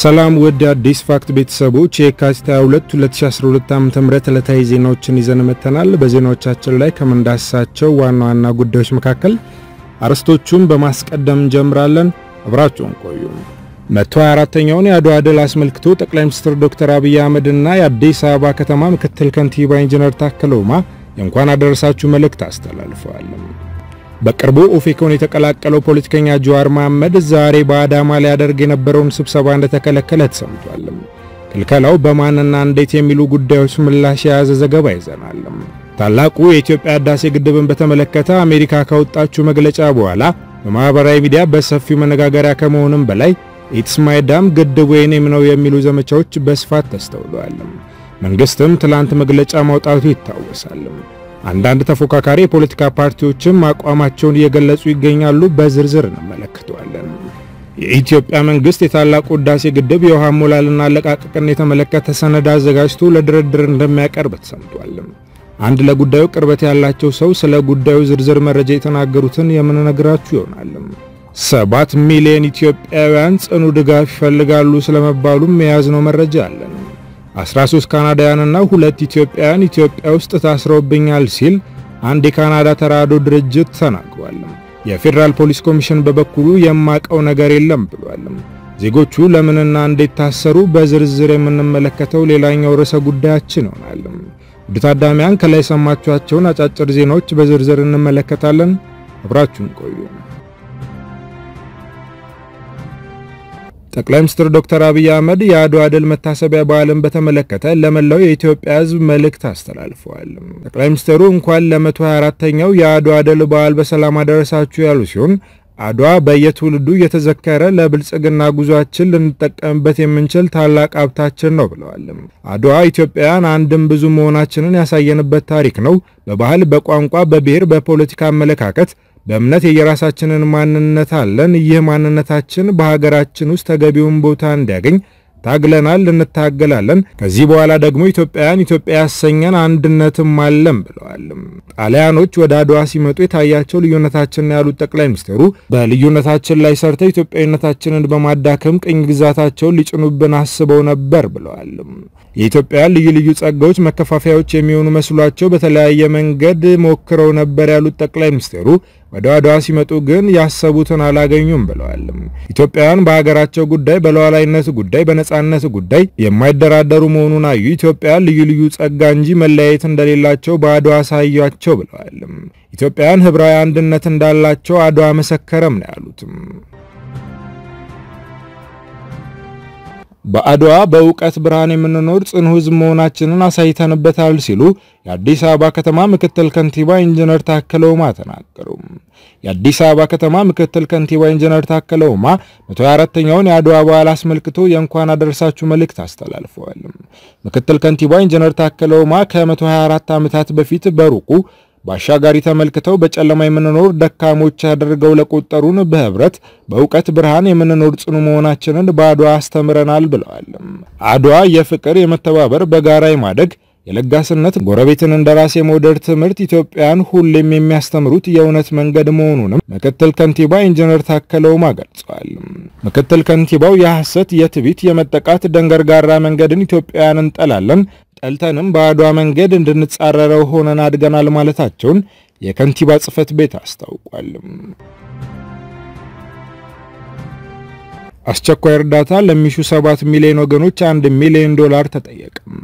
ሰላም ውድ አዲስ ፋክት ቤተሰቦች የካቲት 22 2012 ዓ.ም ዕለታዊ ዜናዎችን ይዘን መጥተናል። በዜናዎቻችን ላይ ከምንዳስሳቸው ዋና ዋና ጉዳዮች መካከል አርዕስቶቹን በማስቀደም እንጀምራለን። አብራችሁን ቆዩ። 124ኛውን የአድዋ ድል አስመልክቶ ጠቅላይ ሚኒስትር ዶክተር አብይ አህመድና የአዲስ አበባ ከተማ ምክትል ከንቲባ ኢንጂነር ታከለ ኡማ የእንኳን አደረሳችሁ መልእክት አስተላልፈዋል። በቅርቡ ኦፌኮን የተቀላቀለው ፖለቲከኛ ጀዋር መሐመድ ዛሬ በአዳማ ሊያደርግ የነበረውን ስብሰባ እንደተከለከለ ተሰምቷል። ክልከላው በማንና እንዴት የሚሉ ጉዳዮች ምላሽ የያዘ ዘገባ ይዘናል። ታላቁ የኢትዮጵያ ሕዳሴ ግድብን በተመለከተ አሜሪካ ካወጣችው መግለጫ በኋላ በማኅበራዊ ሚዲያ በሰፊው መነጋገሪያ ከመሆንም በላይ ኢትስ ማይ ዳም ነው የሚሉ ዘመቻዎች በስፋት ተስተውለዋል። መንግሥትም ትላንት መግለጫ ማውጣቱ ይታወሳል። አንዳንድ ተፎካካሪ የፖለቲካ ፓርቲዎችም አቋማቸውን እየገለጹ ይገኛሉ። በዝርዝር እንመለከተዋለን። የኢትዮጵያ መንግስት የታላቁ ሕዳሴ ግድብ የውሃ ሞላልና አለቃቀቅን የተመለከተ ሰነድ አዘጋጅቶ ለድርድር እንደሚያቀርብ ተሰምቷል። አንድ ለጉዳዩ ቅርበት ያላቸው ሰው ስለ ጉዳዩ ዝርዝር መረጃ የተናገሩትን የምንነግራችሁ ይሆናል። ሰባት ሚሊዮን ኢትዮጵያውያን ጽኑ ድጋፍ ይፈልጋሉ ስለመባሉም የያዝነው መረጃ አለን። 13 ካናዳውያንና ሁለት ኢትዮጵያውያን ኢትዮጵያ ውስጥ ታስረውብኛል ሲል አንድ የካናዳ ተራዶ ድርጅት ተናግሯል። የፌዴራል ፖሊስ ኮሚሽን በበኩሉ የማቀው ነገር የለም ብሏል። ዜጎቹ ለምንና እንዴት ታሰሩ በዝርዝር የምንመለከተው ሌላኛው ርዕሰ ጉዳያችን ይሆናል። ውድ ታዳሚያን ከላይ የሰማችኋቸውን አጫጭር ዜናዎች በዝርዝር እንመለከታለን። አብራችሁን ቆዩ። ጠቅላይ ሚኒስትር ዶክተር አብይ አህመድ የአድዋ ድል መታሰቢያ በዓልን በተመለከተ ለመላው የኢትዮጵያ ሕዝብ መልእክት አስተላልፈዋል። ጠቅላይ ሚኒስትሩ እንኳን ለ124ኛው የአድዋ ድል በዓል በሰላም አደረሳችሁ ያሉ ሲሆን አድዋ በየትውልዱ እየተዘከረ ለብልጽግና ጉዟችን ልንጠቀምበት የምንችል ታላቅ ሀብታችን ነው ብለዋል። አድዋ ኢትዮጵያውያን አንድም ብዙ መሆናችንን ያሳየንበት ታሪክ ነው። በባህል፣ በቋንቋ፣ በብሔር፣ በፖለቲካ አመለካከት በእምነት የየራሳችንን ማንነት አለን። ይህ ማንነታችን በሀገራችን ውስጥ ተገቢውን ቦታ እንዲያገኝ ታግለናል፣ እንታገላለን። ከዚህ በኋላ ደግሞ ኢትዮጵያውያን ኢትዮጵያ ያሰኘን አንድነትም አለን ብለዋል። ጣሊያኖች ወደ አድዋ ሲመጡ የታያቸው ልዩነታችንን ያሉት ጠቅላይ ሚኒስትሩ በልዩነታችን ላይ ሰርተው ኢትዮጵያዊነታችንን በማዳከም ቅኝ ግዛታቸውን ሊጭኑብን አስበው ነበር ብለዋል። የኢትዮጵያ ልዩ ልዩ ጸጋዎች መከፋፈያዎች የሚሆኑ መስሏቸው በተለያየ መንገድ ሞክረው ነበር ያሉት ጠቅላይ ሚኒስትሩ ወደ አድዋ ሲመጡ ግን ያሰቡትን አላገኙም ብለዋል። ኢትዮጵያውያን በሀገራቸው ጉዳይ፣ በሉዓላዊነት ጉዳይ፣ በነጻነት ጉዳይ የማይደራደሩ መሆኑን አዩ። ኢትዮጵያ ልዩ ልዩ ጸጋ እንጂ መለያየት እንደሌላቸው በአድዋ አሳያቸው ብለዋል። ኢትዮጵያውያን ህብራዊ አንድነት እንዳላቸው አድዋ መሰከረም ነው ያሉትም በአድዋ በእውቀት ብርሃን የምንኖር ጽኑ ህዝብ መሆናችንን አሳይተንበታል ሲሉ የአዲስ አበባ ከተማ ምክትል ከንቲባ ኢንጂነር ታከለ ኡማ ተናገሩ። የአዲስ አበባ ከተማ ምክትል ከንቲባ ኢንጂነር ታከለ ኡማ 124ኛውን የአድዋ በዓል አስመልክቶ የእንኳን አደረሳችሁ መልእክት አስተላልፈዋል። ምክትል ከንቲባ ኢንጂነር ታከለ ኡማ ከ124 ዓመታት በፊት በሩቁ በአሻጋሪ ተመልክተው በጨለማ የምንኖር ደካሞች አድርገው ለቆጠሩን በህብረት በእውቀት ብርሃን የምንኖር ጽኑ መሆናችንን በአድዋ አስተምረናል ብለዋል። አድዋ የፍቅር፣ የመተባበር፣ በጋራ የማደግ የለጋስነት ጎረቤትን እንደ ራሴ መውደድ ትምህርት ኢትዮጵያን ሁሌም የሚያስተምሩት የእውነት መንገድ መሆኑንም ምክትል ከንቲባ ኢንጂነር ታከለ ኡማ ምክትል ከንቲባው የሐሰት፣ የትቢት፣ የመጠቃት ደንገርጋራ መንገድን ኢትዮጵያውያን እንጠላለን ጠልተንም በአድዋ መንገድ እንድንጻረረው ሆነን አድገናል ማለታቸውን የከንቲባ ጽሕፈት ቤት አስታውቋል። አስቸኳይ እርዳታ ለሚሹ 7 ሚሊዮን ወገኖች 1 ሚሊዮን ዶላር ተጠየቀም።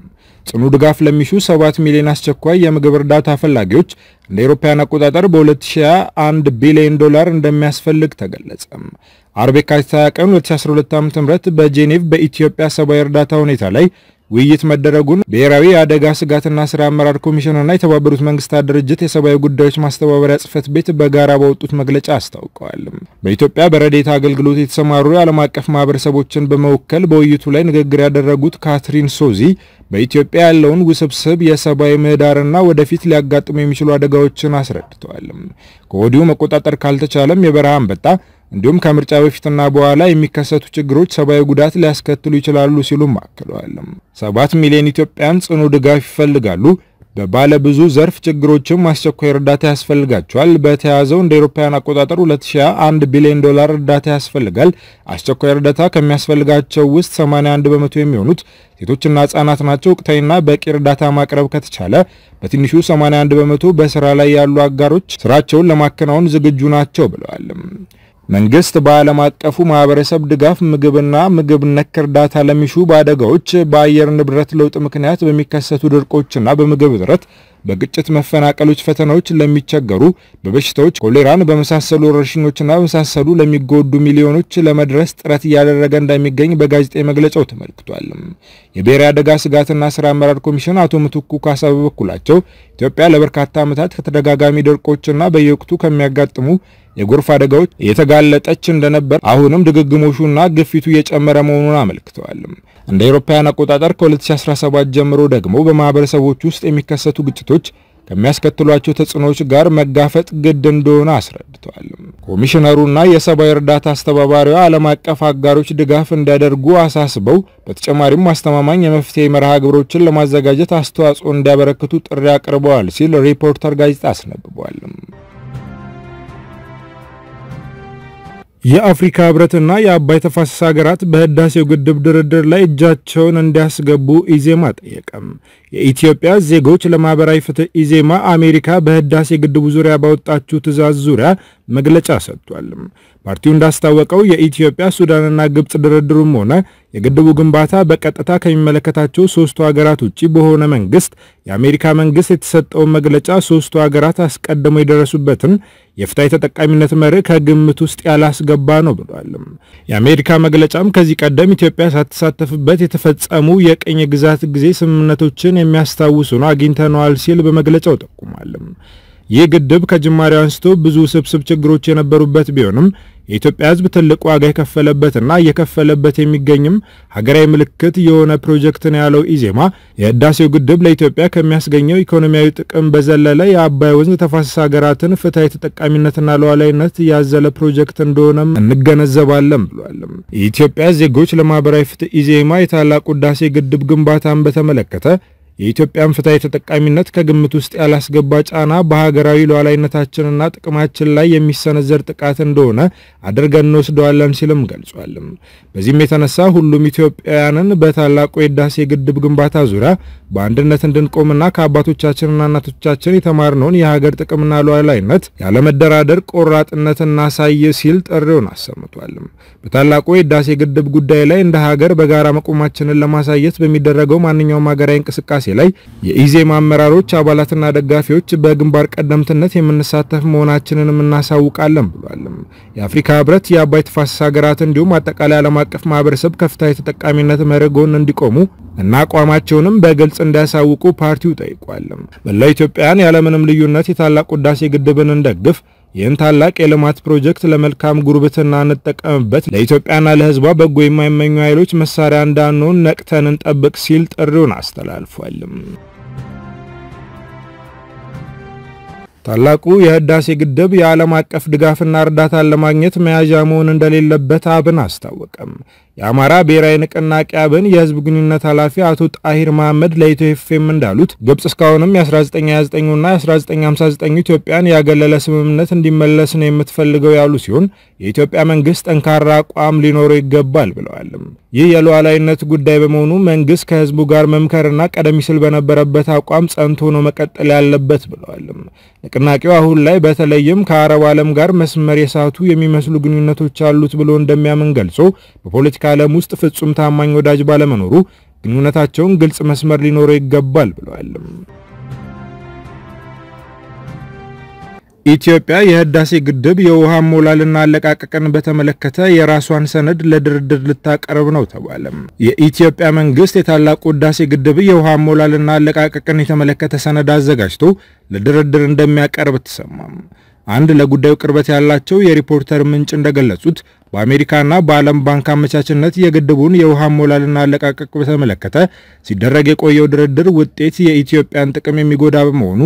ጽኑ ድጋፍ ለሚሹ 7 ሚሊዮን አስቸኳይ የምግብ እርዳታ ፈላጊዎች እንደ አውሮፓውያን አቆጣጠር በ2021 1 ቢሊዮን ዶላር እንደሚያስፈልግ ተገለጸ። አርብ የካቲት 20 ቀን 2012 ዓ.ም በጄኔቭ በኢትዮጵያ ሰብአዊ እርዳታ ሁኔታ ላይ ውይይት መደረጉን ብሔራዊ የአደጋ ስጋትና ስራ አመራር ኮሚሽንና የተባበሩት መንግስታት ድርጅት የሰብአዊ ጉዳዮች ማስተባበሪያ ጽህፈት ቤት በጋራ በወጡት መግለጫ አስታውቀዋል። በኢትዮጵያ በረዴታ አገልግሎት የተሰማሩ የዓለም አቀፍ ማህበረሰቦችን በመወከል በውይይቱ ላይ ንግግር ያደረጉት ካትሪን ሶዚ በኢትዮጵያ ያለውን ውስብስብ የሰብአዊ ምህዳርና ወደፊት ሊያጋጥሙ የሚችሉ አደጋዎችን አስረድተዋል። ከወዲሁ መቆጣጠር ካልተቻለም የበረሃ አንበጣ እንዲሁም ከምርጫ በፊትና በኋላ የሚከሰቱ ችግሮች ሰብአዊ ጉዳት ሊያስከትሉ ይችላሉ ሲሉም አክለዋል። ሰባት ሚሊዮን ኢትዮጵያን ጽኑ ድጋፍ ይፈልጋሉ። ብዙ ዘርፍ ችግሮችም አስቸኳይ እርዳታ ያስፈልጋቸዋል። በተያዘው እንደ ኤሮፓውያን አቆጣጠር 2021 ቢሊዮን ዶላር እርዳታ ያስፈልጋል። አስቸኳይ እርዳታ ከሚያስፈልጋቸው ውስጥ 81 በመቶ የሚሆኑት ሴቶችና ህጻናት ናቸው። ወቅታዊና በቂ እርዳታ ማቅረብ ከተቻለ በትንሹ 81 በመቶ በስራ ላይ ያሉ አጋሮች ስራቸውን ለማከናወን ዝግጁ ናቸው ብለዋል። መንግስት በዓለም አቀፉ ማህበረሰብ ድጋፍ ምግብና ምግብ ነክ እርዳታ ለሚሹ በአደጋዎች በአየር ንብረት ለውጥ ምክንያት በሚከሰቱ ድርቆችና በምግብ እጥረት በግጭት መፈናቀሎች ፈተናዎች ለሚቸገሩ በበሽታዎች ኮሌራን በመሳሰሉ ወረርሽኞችና በመሳሰሉ ለሚጎዱ ሚሊዮኖች ለመድረስ ጥረት እያደረገ እንደሚገኝ በጋዜጣዊ መግለጫው ተመልክቷል። የብሔራዊ አደጋ ስጋትና ስራ አመራር ኮሚሽን አቶ ምትኩ ካሳ በበኩላቸው ኢትዮጵያ ለበርካታ ዓመታት ከተደጋጋሚ ድርቆችና በየወቅቱ ከሚያጋጥሙ የጎርፍ አደጋዎች እየተጋለጠች እንደነበር አሁንም ድግግሞሹና ግፊቱ እየጨመረ መሆኑን አመልክተዋል። እንደ አውሮፓውያን አቆጣጠር ከ2017 ጀምሮ ደግሞ በማህበረሰቦች ውስጥ የሚከሰቱ ግጭቶች ከሚያስከትሏቸው ተጽዕኖዎች ጋር መጋፈጥ ግድ እንደሆነ አስረድተዋል። ኮሚሽነሩና የሰብአዊ እርዳታ አስተባባሪዋ ዓለም አቀፍ አጋሮች ድጋፍ እንዲያደርጉ አሳስበው በተጨማሪም አስተማማኝ የመፍትሄ መርሃ ግብሮችን ለማዘጋጀት አስተዋጽኦ እንዲያበረክቱ ጥሪ አቅርበዋል ሲል ሪፖርተር ጋዜጣ አስነብቧል። የአፍሪካ ህብረትና የአባይ ተፋሰስ ሀገራት በህዳሴው ግድብ ድርድር ላይ እጃቸውን እንዲያስገቡ ኢዜማ ጠየቀም። የኢትዮጵያ ዜጎች ለማህበራዊ ፍትህ ኢዜማ አሜሪካ በህዳሴ ግድቡ ዙሪያ ባወጣችው ትዕዛዝ ዙሪያ መግለጫ ሰጥቷል። ፓርቲው እንዳስታወቀው የኢትዮጵያ ሱዳንና ግብፅ ድርድሩም ሆነ የግድቡ ግንባታ በቀጥታ ከሚመለከታቸው ሶስቱ ሀገራት ውጭ በሆነ መንግስት የአሜሪካ መንግስት የተሰጠውን መግለጫ ሶስቱ ሀገራት አስቀድሞ የደረሱበትን የፍትሐዊ ተጠቃሚነት መርህ ከግምት ውስጥ ያላስገባ ነው ብሏል። የአሜሪካ መግለጫም ከዚህ ቀደም ኢትዮጵያ ሳትሳተፍበት የተፈጸሙ የቅኝ ግዛት ጊዜ ስምምነቶችን የሚያስታውሱ ነው አግኝተነዋል ሲል በመግለጫው ጠቁሟል። ይህ ግድብ ከጅማሬው አንስቶ ብዙ ስብስብ ችግሮች የነበሩበት ቢሆንም የኢትዮጵያ ሕዝብ ትልቅ ዋጋ የከፈለበትና እየከፈለበት የሚገኝም ሀገራዊ ምልክት የሆነ ፕሮጀክት ነው ያለው ኢዜማ የህዳሴው ግድብ ለኢትዮጵያ ከሚያስገኘው ኢኮኖሚያዊ ጥቅም በዘለለ የአባይ ወንዝ ተፋሰስ ሀገራትን ፍትሐዊ ተጠቃሚነትና ለዋላይነት ያዘለ ፕሮጀክት እንደሆነም እንገነዘባለን ብሏል። የኢትዮጵያ ዜጎች ለማህበራዊ ፍትህ ኢዜማ የታላቁ ህዳሴ ግድብ ግንባታን በተመለከተ የኢትዮጵያን ፍትሐዊ ተጠቃሚነት ከግምት ውስጥ ያላስገባ ጫና በሀገራዊ ሉዓላዊነታችንና ጥቅማችን ላይ የሚሰነዘር ጥቃት እንደሆነ አድርገን እንወስደዋለን ሲልም ገልጿል። በዚህም የተነሳ ሁሉም ኢትዮጵያውያንን በታላቁ የህዳሴ ግድብ ግንባታ ዙሪያ በአንድነት እንድንቆምና ከአባቶቻችንና እናቶቻችን የተማርነውን የሀገር ጥቅምና ሉዓላዊነት ያለመደራደር ቆራጥነት እናሳይ ሲል ጥሪውን አሰምቷል። በታላቁ የህዳሴ ግድብ ጉዳይ ላይ እንደ ሀገር በጋራ መቆማችንን ለማሳየት በሚደረገው ማንኛውም ሀገራዊ እንቅስቃሴ እንቅስቃሴ ላይ የኢዜማ አመራሮች አባላትና ደጋፊዎች በግንባር ቀደምትነት የምንሳተፍ መሆናችንንም እናሳውቃለን ብሏል። የአፍሪካ ህብረት የአባይ ተፋሰስ ሀገራት እንዲሁም አጠቃላይ ዓለም አቀፍ ማህበረሰብ ከፍታ የተጠቃሚነት መርህ ጎን እንዲቆሙ እና አቋማቸውንም በግልጽ እንዲያሳውቁ ፓርቲው ጠይቋል። መላው ኢትዮጵያን ያለምንም ልዩነት የታላቁ ህዳሴ ግድብን እንደግፍ ይህን ታላቅ የልማት ፕሮጀክት ለመልካም ጉርብትና እንጠቀምበት፣ ለኢትዮጵያና ለሕዝቧ በጎ የማይመኙ ኃይሎች መሳሪያ እንዳንሆን ነቅተን እንጠብቅ ሲል ጥሪውን አስተላልፏል። ታላቁ የህዳሴ ግድብ የዓለም አቀፍ ድጋፍና እርዳታን ለማግኘት መያዣ መሆን እንደሌለበት አብን አስታወቀም። የአማራ ብሔራዊ ንቅናቄ አብን የህዝብ ግንኙነት ኃላፊ አቶ ጣሂር መሐመድ ለኢትዮ ኤፍኤም እንዳሉት ግብጽ እስካሁንም የ1929ና የ1959 ኢትዮጵያን ያገለለ ስምምነት እንዲመለስ ነው የምትፈልገው ያሉ ሲሆን የኢትዮጵያ መንግስት ጠንካራ አቋም ሊኖረው ይገባል ብለዋልም። ይህ የሉዓላዊነት ጉዳይ በመሆኑ መንግስት ከህዝቡ ጋር መምከርና ቀደም ሲል በነበረበት አቋም ጸንቶ ነው መቀጠል ያለበት ብለዋልም። ንቅናቄው አሁን ላይ በተለይም ከአረብ ዓለም ጋር መስመር የሳቱ የሚመስሉ ግንኙነቶች አሉት ብሎ እንደሚያምን ገልጾ በፖለቲካ የፖለቲካ ዓለም ውስጥ ፍጹም ታማኝ ወዳጅ ባለመኖሩ ግንኙነታቸውን ግልጽ መስመር ሊኖረው ይገባል ብለዋል። ኢትዮጵያ የህዳሴ ግድብ የውሃ ሞላልና አለቃቀቅን በተመለከተ የራሷን ሰነድ ለድርድር ልታቀርብ ነው ተባለ። የኢትዮጵያ መንግስት የታላቁ ህዳሴ ግድብ የውሃ ሞላልና አለቃቀቅን የተመለከተ ሰነድ አዘጋጅቶ ለድርድር እንደሚያቀርብ ተሰማም። አንድ ለጉዳዩ ቅርበት ያላቸው የሪፖርተር ምንጭ እንደገለጹት በአሜሪካና በዓለም ባንክ አመቻችነት የግድቡን የውሃ ሞላልና አለቃቀቅ በተመለከተ ሲደረግ የቆየው ድርድር ውጤት የኢትዮጵያን ጥቅም የሚጎዳ በመሆኑ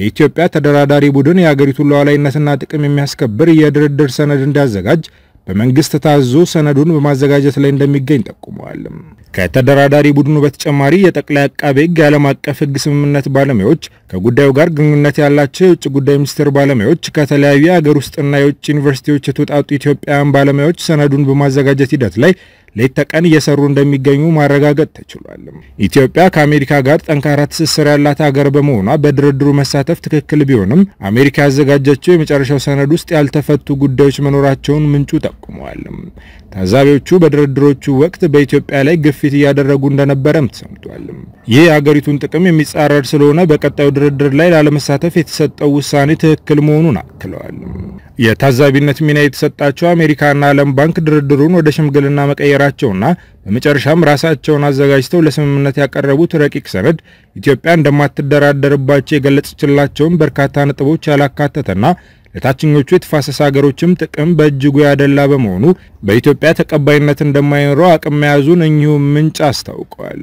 የኢትዮጵያ ተደራዳሪ ቡድን የአገሪቱን ሉዓላዊነትና ጥቅም የሚያስከብር የድርድር ሰነድ እንዲያዘጋጅ በመንግስት ታዞ ሰነዱን በማዘጋጀት ላይ እንደሚገኝ ጠቁመዋል። ከተደራዳሪ ቡድኑ በተጨማሪ የጠቅላይ አቃቤ ሕግ የዓለም አቀፍ ሕግ ስምምነት ባለሙያዎች፣ ከጉዳዩ ጋር ግንኙነት ያላቸው የውጭ ጉዳይ ሚኒስቴር ባለሙያዎች፣ ከተለያዩ የአገር ውስጥና የውጭ ዩኒቨርሲቲዎች የተውጣጡ ኢትዮጵያውያን ባለሙያዎች ሰነዱን በማዘጋጀት ሂደት ላይ ሌት ተቀን እየሰሩ እንደሚገኙ ማረጋገጥ ተችሏል። ኢትዮጵያ ከአሜሪካ ጋር ጠንካራ ትስስር ያላት ሀገር በመሆኗ በድርድሩ መሳተፍ ትክክል ቢሆንም አሜሪካ ያዘጋጀችው የመጨረሻው ሰነድ ውስጥ ያልተፈቱ ጉዳዮች መኖራቸውን ምንጩ ጠቁመዋል። ታዛቢዎቹ በድርድሮቹ ወቅት በኢትዮጵያ ላይ ግፍ ግፊት እያደረጉ እንደነበረም ተሰምቷል። ይህ የሀገሪቱን ጥቅም የሚጻረር ስለሆነ በቀጣዩ ድርድር ላይ ላለመሳተፍ የተሰጠው ውሳኔ ትክክል መሆኑን አክለዋል። የታዛቢነት ሚና የተሰጣቸው አሜሪካና ዓለም ባንክ ድርድሩን ወደ ሽምግልና መቀየራቸውና በመጨረሻም ራሳቸውን አዘጋጅተው ለስምምነት ያቀረቡት ረቂቅ ሰነድ ኢትዮጵያ እንደማትደራደርባቸው የገለጸችላቸውን በርካታ ነጥቦች ያላካተተና ለታችኞቹ የተፋሰስ ሀገሮችም ጥቅም በእጅጉ ያደላ በመሆኑ በኢትዮጵያ ተቀባይነት እንደማይኖረው አቅም መያዙን እኚሁ ምንጭ አስታውቀዋል።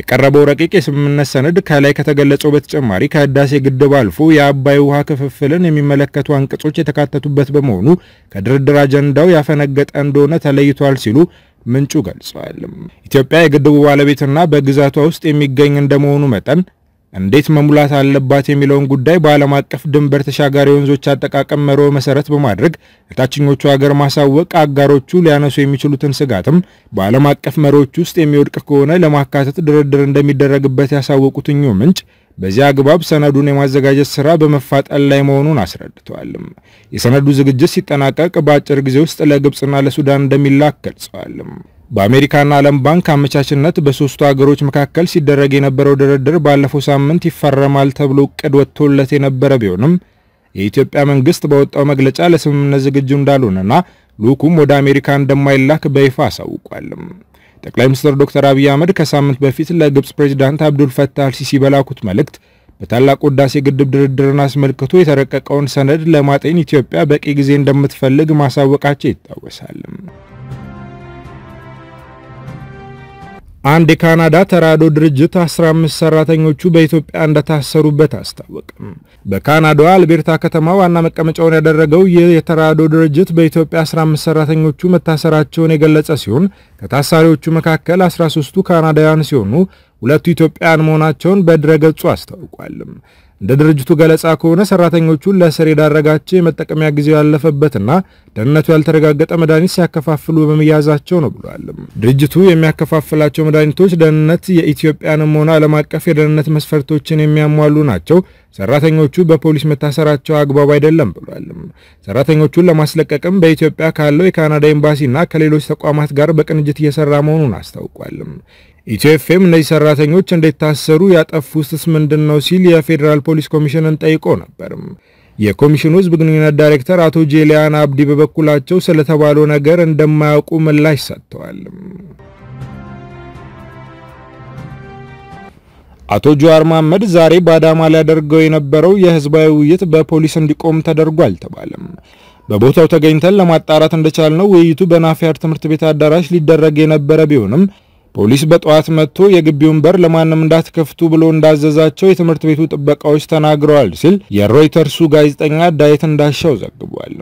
የቀረበው ረቂቅ የስምምነት ሰነድ ከላይ ከተገለጸው በተጨማሪ ከህዳሴ ግድብ አልፎ የአባይ ውሃ ክፍፍልን የሚመለከቱ አንቀጾች የተካተቱበት በመሆኑ ከድርድር አጀንዳው ያፈነገጠ እንደሆነ ተለይቷል ሲሉ ምንጩ ገልጿል። ኢትዮጵያ የግድቡ ባለቤትና በግዛቷ ውስጥ የሚገኝ እንደመሆኑ መጠን እንዴት መሙላት አለባት የሚለውን ጉዳይ በዓለም አቀፍ ድንበር ተሻጋሪ ወንዞች አጠቃቀም መርሆ መሰረት በማድረግ ለታችኞቹ ሀገር ማሳወቅ፣ አጋሮቹ ሊያነሱ የሚችሉትን ስጋትም በዓለም አቀፍ መሪዎች ውስጥ የሚወድቅ ከሆነ ለማካተት ድርድር እንደሚደረግበት ያሳወቁትኙ ምንጭ በዚያ አግባብ ሰነዱን የማዘጋጀት ስራ በመፋጠን ላይ መሆኑን አስረድተዋል። የሰነዱ ዝግጅት ሲጠናቀቅ በአጭር ጊዜ ውስጥ ለግብፅና ለሱዳን እንደሚላክ ገልጸዋል። በአሜሪካና ዓለም ባንክ አመቻችነት በሶስቱ አገሮች መካከል ሲደረግ የነበረው ድርድር ባለፈው ሳምንት ይፈረማል ተብሎ እቅድ ወጥቶለት የነበረ ቢሆንም የኢትዮጵያ መንግስት በወጣው መግለጫ ለስምምነት ዝግጁ እንዳልሆነና ልኡኩም ወደ አሜሪካ እንደማይላክ በይፋ አሳውቋል። ጠቅላይ ሚኒስትር ዶክተር አብይ አህመድ ከሳምንት በፊት ለግብፅ ፕሬዚዳንት አብዱል ፈታህ አልሲሲ በላኩት መልእክት በታላቁ ህዳሴ ግድብ ድርድርን አስመልክቶ የተረቀቀውን ሰነድ ለማጤን ኢትዮጵያ በቂ ጊዜ እንደምትፈልግ ማሳወቃቸው ይታወሳል። አንድ የካናዳ ተራድኦ ድርጅት 15 ሰራተኞቹ በኢትዮጵያ እንደታሰሩበት አስታወቅም። በካናዳዋ አልቤርታ ከተማ ዋና መቀመጫውን ያደረገው ይህ የተራድኦ ድርጅት በኢትዮጵያ 15 ሰራተኞቹ መታሰራቸውን የገለጸ ሲሆን ከታሳሪዎቹ መካከል 13ቱ ካናዳውያን ሲሆኑ ሁለቱ ኢትዮጵያውያን መሆናቸውን በድረገጹ አስታውቋል። እንደ ድርጅቱ ገለጻ ከሆነ ሰራተኞቹ ለእስር የዳረጋቸው የመጠቀሚያ ጊዜው ያለፈበትና ደህንነቱ ያልተረጋገጠ መድኃኒት ሲያከፋፍሉ በመያዛቸው ነው ብሏል። ድርጅቱ የሚያከፋፍላቸው መድኃኒቶች ደህንነት የኢትዮጵያንም ሆነ ዓለም አቀፍ የደህንነት መስፈርቶችን የሚያሟሉ ናቸው፣ ሰራተኞቹ በፖሊስ መታሰራቸው አግባብ አይደለም ብሏል። ሰራተኞቹን ለማስለቀቅም በኢትዮጵያ ካለው የካናዳ ኤምባሲና ከሌሎች ተቋማት ጋር በቅንጅት እየሰራ መሆኑን አስታውቋል። ኢትዮ ኤፍኤም እነዚህ ሰራተኞች እንደታሰሩ ያጠፉ ውስጥስ ምንድን ነው ሲል የፌዴራል ፖሊስ ኮሚሽንን ጠይቆ ነበር። የኮሚሽኑ ህዝብ ግንኙነት ዳይሬክተር አቶ ጄሊያን አብዲ በበኩላቸው ስለተባለው ነገር እንደማያውቁ ምላሽ ሰጥተዋል። አቶ ጁዋር መሐመድ ዛሬ በአዳማ ሊያደርገው የነበረው የህዝባዊ ውይይት በፖሊስ እንዲቆም ተደርጎ አልተባለም። በቦታው ተገኝተን ለማጣራት እንደቻልነው ውይይቱ በናፊያር ትምህርት ቤት አዳራሽ ሊደረግ የነበረ ቢሆንም ፖሊስ በጠዋት መጥቶ የግቢውን በር ለማንም እንዳትከፍቱ ብሎ እንዳዘዛቸው የትምህርት ቤቱ ጥበቃዎች ተናግረዋል ሲል የሮይተርሱ ጋዜጠኛ ዳየት እንዳሻው ዘግቧል።